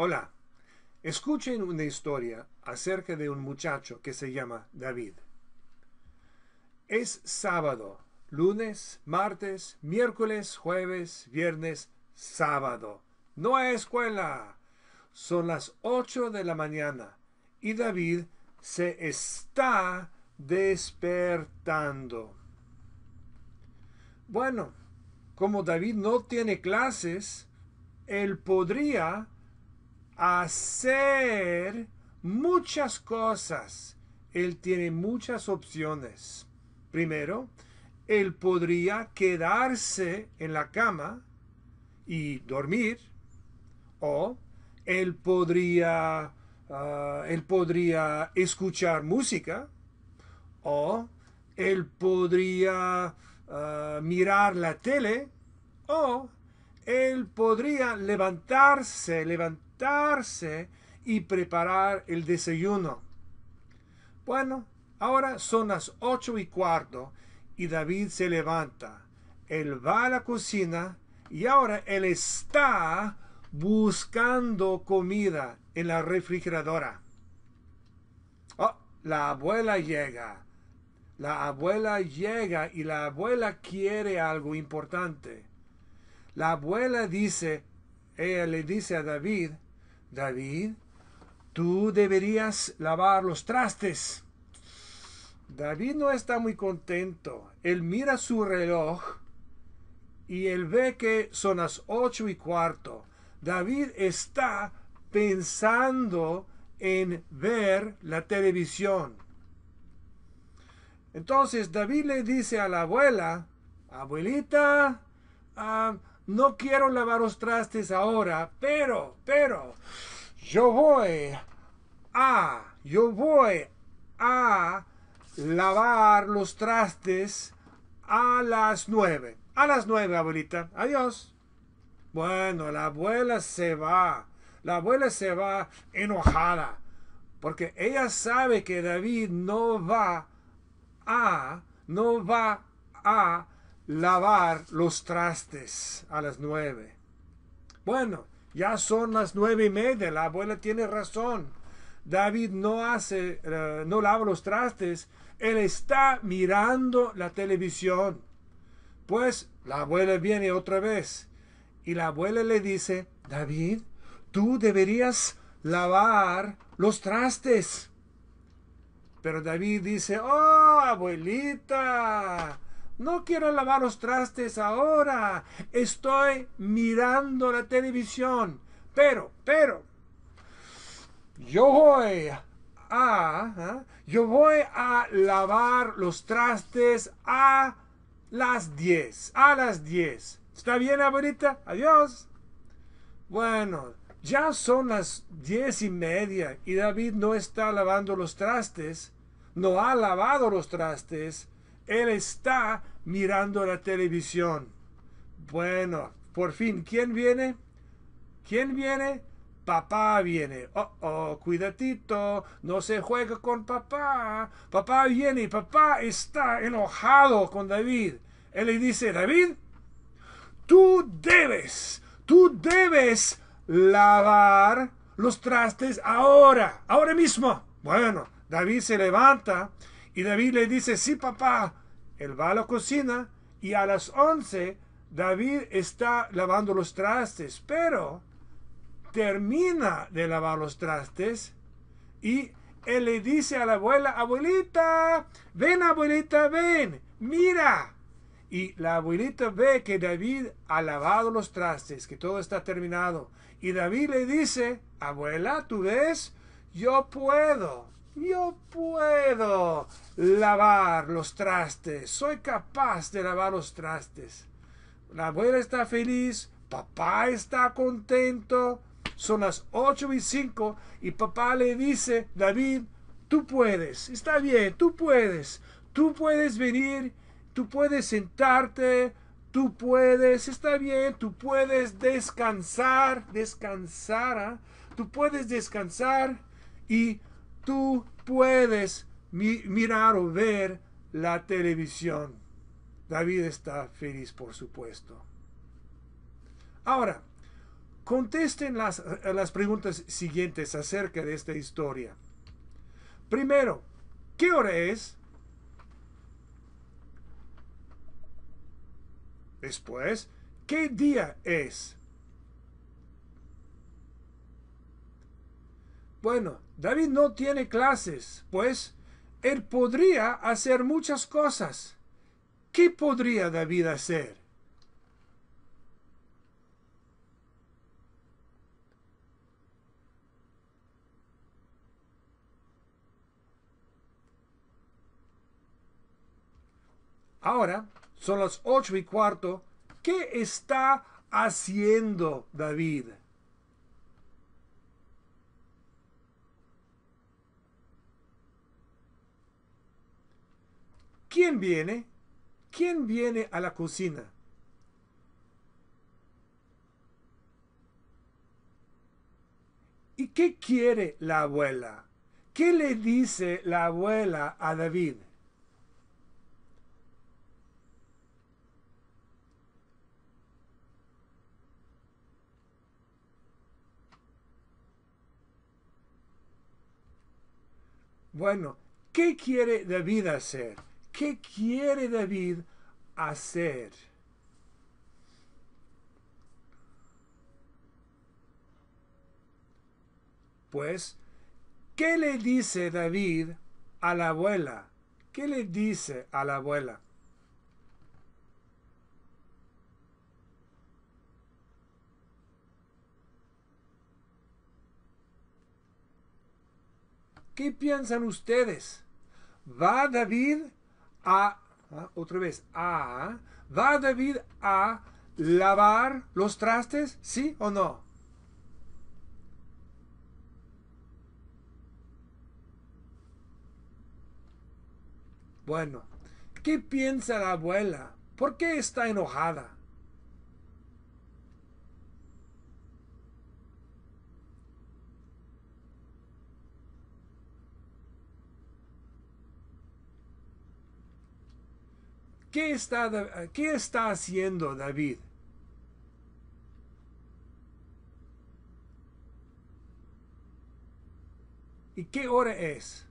Hola, escuchen una historia acerca de un muchacho que se llama David. Es sábado, lunes, martes, miércoles, jueves, viernes, sábado. No hay escuela. Son las 8 de la mañana y David se está despertando. Bueno, como David no tiene clases, él podría hacer muchas cosas. Él tiene muchas opciones. Primero, él podría quedarse en la cama y dormir, o él podría, ah, él podría escuchar música, o él podría ah, mirar la tele, o él podría levantarse, levantarse y preparar el desayuno. Bueno, ahora son las ocho y cuarto y David se levanta. Él va a la cocina y ahora él está buscando comida en la refrigeradora. Oh, la abuela llega. La abuela llega y la abuela quiere algo importante. La abuela dice, ella le dice a David, David, tú deberías lavar los trastes. David no está muy contento. Él mira su reloj y él ve que son las ocho y cuarto. David está pensando en ver la televisión. Entonces David le dice a la abuela, abuelita, ah, no quiero lavar los trastes ahora, pero, pero, yo voy a, yo voy a lavar los trastes a las nueve. A las nueve, abuelita. Adiós. Bueno, la abuela se va. La abuela se va enojada. Porque ella sabe que David no va a, no va a lavar los trastes a las nueve. Bueno, ya son las nueve y media, la abuela tiene razón. David no hace, eh, no lava los trastes, él está mirando la televisión. Pues la abuela viene otra vez y la abuela le dice, David, tú deberías lavar los trastes. Pero David dice, oh, abuelita, no quiero lavar los trastes ahora. Estoy mirando la televisión. Pero, pero, yo voy a, ¿ah? yo voy a lavar los trastes a las 10. A las 10. ¿Está bien, abuelita? Adiós. Bueno, ya son las diez y media y David no está lavando los trastes. No ha lavado los trastes. Él está mirando la televisión. Bueno, por fin, ¿quién viene? ¿Quién viene? Papá viene. Oh, oh, cuidadito, no se juega con papá. Papá viene y papá está enojado con David. Él le dice, David, tú debes, tú debes lavar los trastes ahora, ahora mismo. Bueno, David se levanta y David le dice, sí papá, él va a la cocina y a las 11 David está lavando los trastes, pero termina de lavar los trastes y él le dice a la abuela, abuelita, ven abuelita, ven, mira. Y la abuelita ve que David ha lavado los trastes, que todo está terminado. Y David le dice, abuela, ¿tú ves? Yo puedo yo puedo lavar los trastes. Soy capaz de lavar los trastes. La abuela está feliz. Papá está contento. Son las 8 y 5 y papá le dice, David, tú puedes. Está bien, tú puedes. Tú puedes venir. Tú puedes sentarte. Tú puedes. Está bien. Tú puedes descansar. Descansar. ¿ah? Tú puedes descansar y tú puedes mirar o ver la televisión. David está feliz, por supuesto. Ahora, contesten las, las preguntas siguientes acerca de esta historia. Primero, ¿qué hora es? Después, ¿qué día es? Bueno, David no tiene clases, pues él podría hacer muchas cosas. ¿Qué podría David hacer? Ahora son las ocho y cuarto. ¿Qué está haciendo David? ¿Quién viene? ¿Quién viene a la cocina? ¿Y qué quiere la abuela? ¿Qué le dice la abuela a David? Bueno, ¿qué quiere David hacer? ¿Qué quiere David hacer? Pues, ¿qué le dice David a la abuela? ¿Qué le dice a la abuela? ¿Qué piensan ustedes? ¿Va David a, ¿ah? otra vez, a, ¿va David a lavar los trastes? ¿Sí o no? Bueno, ¿qué piensa la abuela? ¿Por qué está enojada? ¿Qué está, eh, qué está haciendo David? ¿Y qué hora es?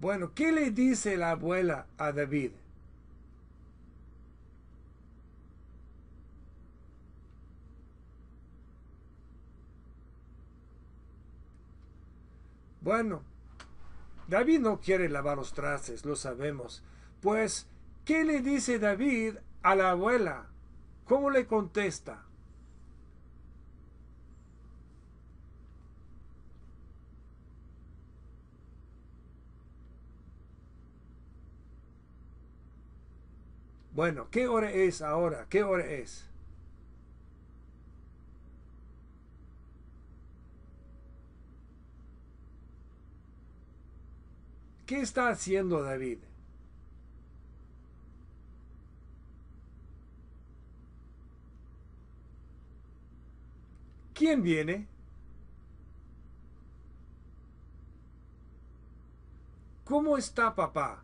Bueno, ¿qué le dice la abuela a David? Bueno, David no quiere lavar los trastes, lo sabemos. Pues, ¿qué le dice David a la abuela? ¿Cómo le contesta? Bueno, ¿qué hora es ahora? ¿Qué hora es? ¿Qué está haciendo David? ¿Quién viene? ¿Cómo está papá?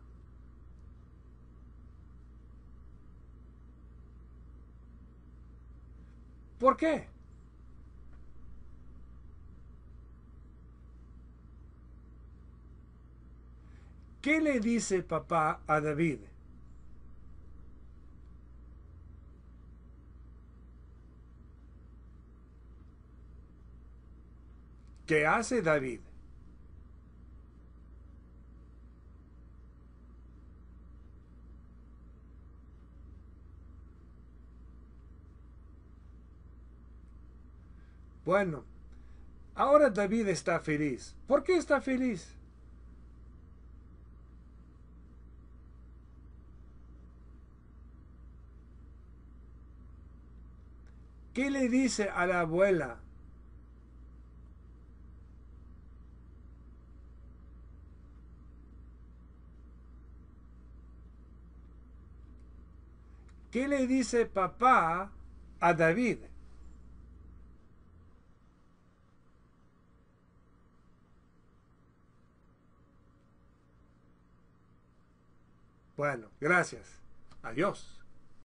¿Por qué? ¿Qué le dice papá a David? ¿Qué hace David? Bueno, ahora David está feliz. ¿Por qué está feliz? ¿Qué le dice a la abuela? ¿Qué le dice papá a David? Bueno, gracias. Adiós.